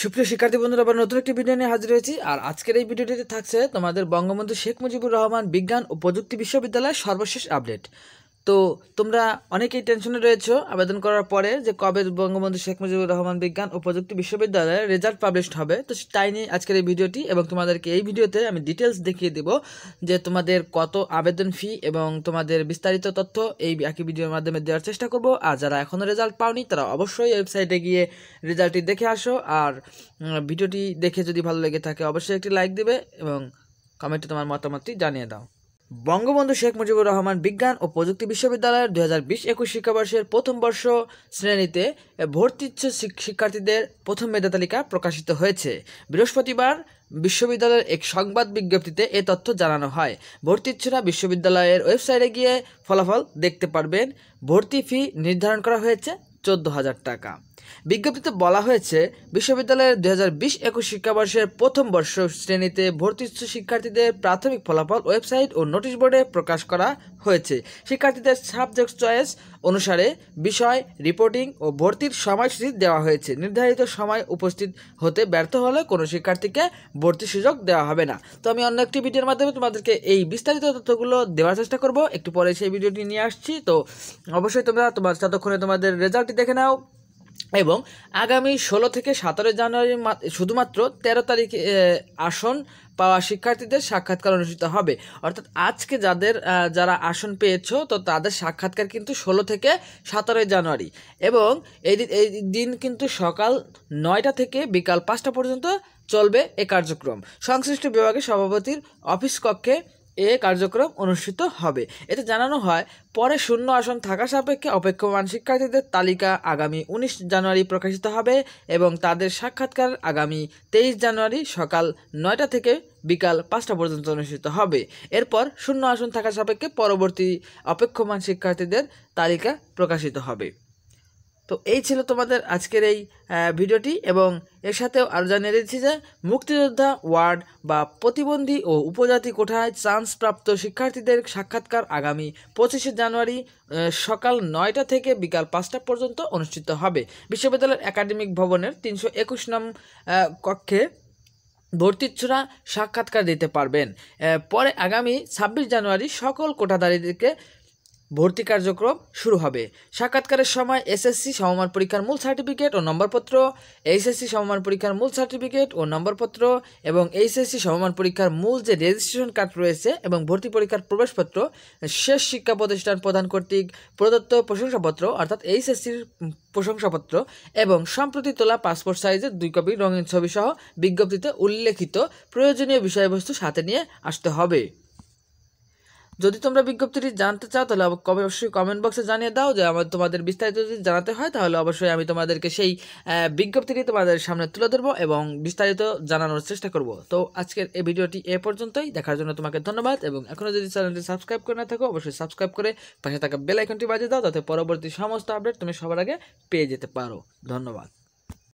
সুপ্রিয় শিক্ষার্থী বন্ধুরা আবার নতুন একটি ভিডিও নিয়ে হাজির হয়েছি আর আজকের এই ভিডিওটিতে থাকছে তোমাদের বঙ্গবন্ধু শেখ মুজিবুর রহমান বিজ্ঞান ও প্রযুক্তি বিশ্ববিদ্যালয়ের সর্বশেষ আপডেট তো তোমরা অনেকেই টেনশনে রয়েছ আবেদন করার পরে যে কবে বঙ্গবন্ধু শেখ মুজিবুর রহমান বিজ্ঞান ও প্রযুক্তি বিশ্ববিদ্যালয়ের রেজাল্ট পাবলিশড হবে তো তাই নিয়ে আজকের এই ভিডিওটি এবং তোমাদেরকে এই ভিডিওতে আমি ডিটেলস দেখিয়ে দেব যে তোমাদের কত আবেদন ফি এবং তোমাদের বিস্তারিত তথ্য এই একই ভিডিওর মাধ্যমে দেওয়ার চেষ্টা করব আর যারা এখনও রেজাল্ট পাওনি তারা অবশ্যই ওয়েবসাইটে গিয়ে রেজাল্টটি দেখে আসো আর ভিডিওটি দেখে যদি ভালো লেগে থাকে অবশ্যই একটি লাইক দেবে এবং কমেন্টে তোমার মতামতটি জানিয়ে দাও বঙ্গবন্ধু শেখ মুজিবুর রহমান বিজ্ঞান ও প্রযুক্তি বিশ্ববিদ্যালয়ের দু হাজার বিশ একুশ শিক্ষাবর্ষের প্রথম বর্ষ শ্রেণীতে ভর্তিচ্ছ শিক্ষার্থীদের প্রথম মেধা তালিকা প্রকাশিত হয়েছে বৃহস্পতিবার বিশ্ববিদ্যালয়ের এক সংবাদ বিজ্ঞপ্তিতে এ তথ্য জানানো হয় ভর্তিচ্ছরা বিশ্ববিদ্যালয়ের ওয়েবসাইটে গিয়ে ফলাফল দেখতে পারবেন ভর্তি ফি নির্ধারণ করা হয়েছে চোদ্দ হাজার টাকা বিজ্ঞপ্তিতে বলা হয়েছে বিশ্ববিদ্যালয়ের দু হাজার বিশ একুশ শিক্ষাবর্ষের প্রথম বর্ষ শ্রেণীতে ভর্তিচ্ছু শিক্ষার্থীদের প্রাথমিক ফলাফল ওয়েবসাইট ও নোটিশ বোর্ডে প্রকাশ করা হয়েছে শিক্ষার্থীদের সাবজেক্ট চয়েস অনুসারে বিষয় রিপোর্টিং ও ভর্তির সময়সূচি দেওয়া হয়েছে নির্ধারিত সময় উপস্থিত হতে ব্যর্থ হলে কোনো শিক্ষার্থীকে ভর্তির সুযোগ দেওয়া হবে না তো আমি অন্য একটি ভিডিওর মাধ্যমে তোমাদেরকে এই বিস্তারিত তথ্যগুলো দেওয়ার চেষ্টা করব একটু পরে সেই ভিডিওটি নিয়ে আসছি তো অবশ্যই তোমরা তোমার ততক্ষণে তোমাদের রেজাল্ট দেখে নাও এবং আগামী ষোলো থেকে সতেরো জানুয়ারি শুধুমাত্র তেরো তারিখে আসন পাওয়া শিক্ষার্থীদের সাক্ষাৎকার অনুষ্ঠিত হবে অর্থাৎ আজকে যাদের যারা আসন পেয়েছো তো তাদের সাক্ষাৎকার কিন্তু ষোলো থেকে সতেরোই জানুয়ারি এবং এই এই দিন কিন্তু সকাল নয়টা থেকে বিকাল পাঁচটা পর্যন্ত চলবে এ কার্যক্রম সংশ্লিষ্ট বিভাগের সভাপতির অফিস কক্ষে এ কার্যক্রম অনুষ্ঠিত হবে এতে জানানো হয় পরে শূন্য আসন থাকা সাপেক্ষে অপেক্ষমান শিক্ষার্থীদের তালিকা আগামী উনিশ জানুয়ারি প্রকাশিত হবে এবং তাদের সাক্ষাৎকার আগামী তেইশ জানুয়ারি সকাল নয়টা থেকে বিকাল পাঁচটা পর্যন্ত অনুষ্ঠিত হবে এরপর শূন্য আসন থাকা সাপেক্ষে পরবর্তী অপেক্ষমান শিক্ষার্থীদের তালিকা প্রকাশিত হবে তো এই ছিল তোমাদের আজকের এই ভিডিওটি এবং এর সাথেও আরও জানিয়ে দিচ্ছি যে মুক্তিযোদ্ধা ওয়ার্ড বা প্রতিবন্ধী ও উপজাতি কোঠায় চান্সপ্রাপ্ত শিক্ষার্থীদের সাক্ষাৎকার আগামী পঁচিশে জানুয়ারি সকাল নয়টা থেকে বিকাল পাঁচটা পর্যন্ত অনুষ্ঠিত হবে বিশ্ববিদ্যালয়ের একাডেমিক ভবনের তিনশো একুশ নম কক্ষে ভর্তিচ্ছুরা সাক্ষাৎকার দিতে পারবেন পরে আগামী ছাব্বিশ জানুয়ারি সকল কোটাধারীদেরকে ভর্তি কার্যক্রম শুরু হবে সাক্ষাৎকারের সময় এসএসসি সমমান পরীক্ষার মূল সার্টিফিকেট ও নম্বরপত্র এইচএসসি সমমান পরীক্ষার মূল সার্টিফিকেট ও নম্বরপত্র এবং এইচএসসি সমমান পরীক্ষার মূল যে রেজিস্ট্রেশন কার্ড রয়েছে এবং ভর্তি পরীক্ষার প্রবেশপত্র শেষ শিক্ষা প্রতিষ্ঠান প্রদান কর্তৃক প্রদত্ত প্রশংসাপত্র অর্থাৎ এইচএসসির প্রশংসাপত্র এবং সম্প্রতি তোলা পাসপোর্ট সাইজের দুই কপি রঙিন ছবি সহ বিজ্ঞপ্তিতে উল্লেখিত প্রয়োজনীয় বিষয়বস্তু সাথে নিয়ে আসতে হবে যদি তোমরা বিজ্ঞপ্তিটি জানতে চাও তাহলে অবশ্যই কমেন্ট বক্সে জানিয়ে দাও যে আমার তোমাদের বিস্তারিত যদি জানাতে হয় তাহলে অবশ্যই আমি তোমাদেরকে সেই বিজ্ঞপ্তিটি তোমাদের সামনে তুলে ধরবো এবং বিস্তারিত জানানোর চেষ্টা করব তো আজকের এই ভিডিওটি এ পর্যন্তই দেখার জন্য তোমাকে ধন্যবাদ এবং এখনও যদি চ্যানেলটি সাবস্ক্রাইব করে না থাকো অবশ্যই সাবস্ক্রাইব করে পাশে থাকা বেল আইকনটি বাজিয়ে দাও তাতে পরবর্তী সমস্ত আপডেট তুমি সবার আগে পেয়ে যেতে পারো ধন্যবাদ